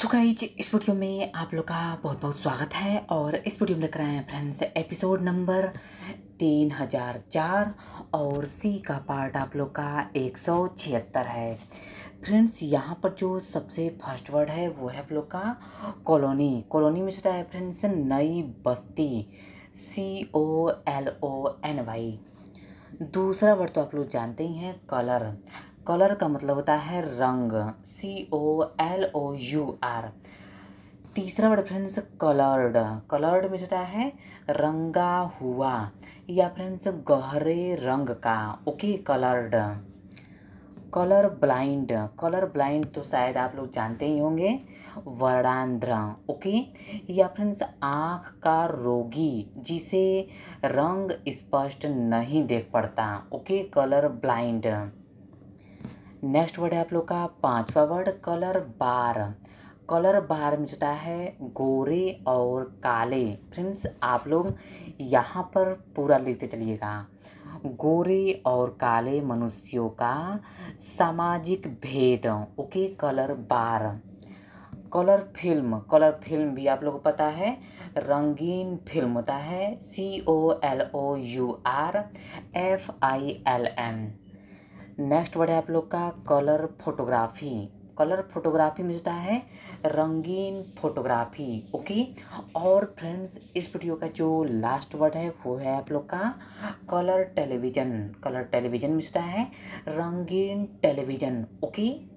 सो इस वीडियो में आप लोग का बहुत बहुत स्वागत है और इस वीडियो में लेकर आए हैं फ्रेंड्स एपिसोड नंबर तीन हजार चार और सी का पार्ट आप लोग का एक सौ छिहत्तर है फ्रेंड्स यहाँ पर जो सबसे फर्स्ट वर्ड है वो है आप लोग का कॉलोनी कॉलोनी में छोटा है फ्रेंड्स नई बस्ती C O L O N Y दूसरा वर्ड तो आप लोग जानते ही हैं कलर कलर का मतलब होता है रंग C O L O U R तीसरा वर्ड फ्रेंड्स कलर्ड कलर्ड में होता है रंगा हुआ या फ्रेंड्स गहरे रंग का okay coloured colour blind colour blind तो शायद आप लोग जानते ही होंगे वर्णांध्र ओके या फ्रेंड्स आँख का रोगी जिसे रंग स्पष्ट नहीं देख पड़ता okay colour blind next word है आप लोग का पांचवा word colour bar colour bar में जुटा है गोरे और काले फ्रेंड्स आप लोग यहाँ पर पूरा लिखते चलिएगा गोरे और काले मनुष्यों का सामाजिक भेद okay colour bar colour film colour film भी आप लोगों को पता है रंगीन फिल्म होता है C O L O U R F I L M next word है आप लोग का कलर फोटोग्राफी कलर फोटोग्राफी में होता है रंगीन फोटोग्राफी ओके और फ्रेंड्स इस वीडियो का जो लास्ट वर्ड है वो है आप लोग का कलर टेलीविज़न कलर टेलीविज़न में होता है रंगीन टेलीविज़न ओके